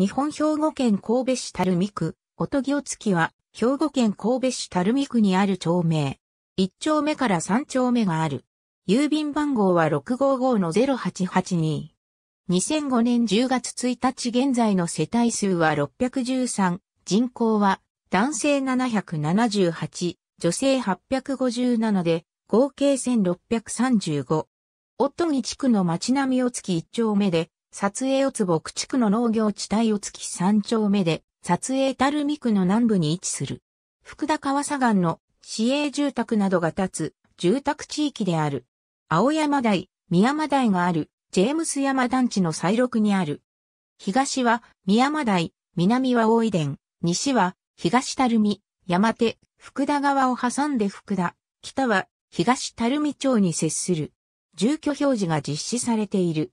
日本兵庫県神戸市垂水区、おと音木月は、兵庫県神戸市垂水区にある町名。1丁目から3丁目がある。郵便番号は655-0882。2005年10月1日現在の世帯数は613、人口は男性778、女性857で、合計1635。おとぎ地区の町並みを月1丁目で、撮影四坪区地区の農業地帯を月三丁目で、撮影たるみ区の南部に位置する。福田川左岸の市営住宅などが建つ住宅地域である。青山台、宮山台がある、ジェームス山団地の再録にある。東は宮山台、南は大井殿、西は東たるみ、山手、福田川を挟んで福田、北は東たるみ町に接する。住居表示が実施されている。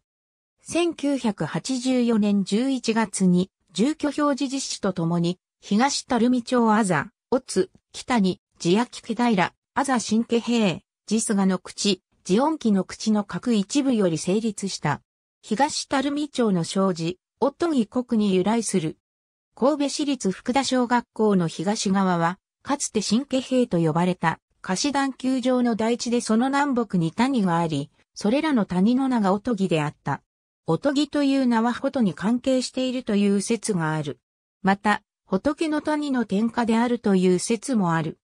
1984年11月に住居表示実施とともに、東垂水町あざ、おつ、北に、地焼き平、あざ新家平、地菅の口、地音機の口の各一部より成立した。東垂水町の障子、トギ国に由来する。神戸市立福田小学校の東側は、かつて新家平と呼ばれた、菓子団球場の台地でその南北に谷があり、それらの谷の名がおとぎであった。おとぎという名はことに関係しているという説がある。また、仏の谷の天下であるという説もある。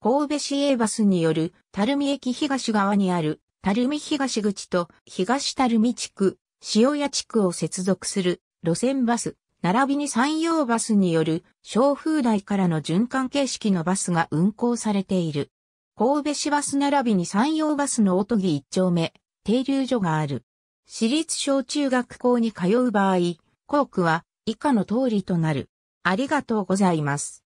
神戸市営バスによる、垂水駅東側にある、垂水東口と東垂水地区、塩屋地区を接続する路線バス、並びに山陽バスによる小風台からの循環形式のバスが運行されている。神戸市バス並びに山陽バスのおとぎ一丁目、停留所がある。私立小中学校に通う場合、校区は以下の通りとなる。ありがとうございます。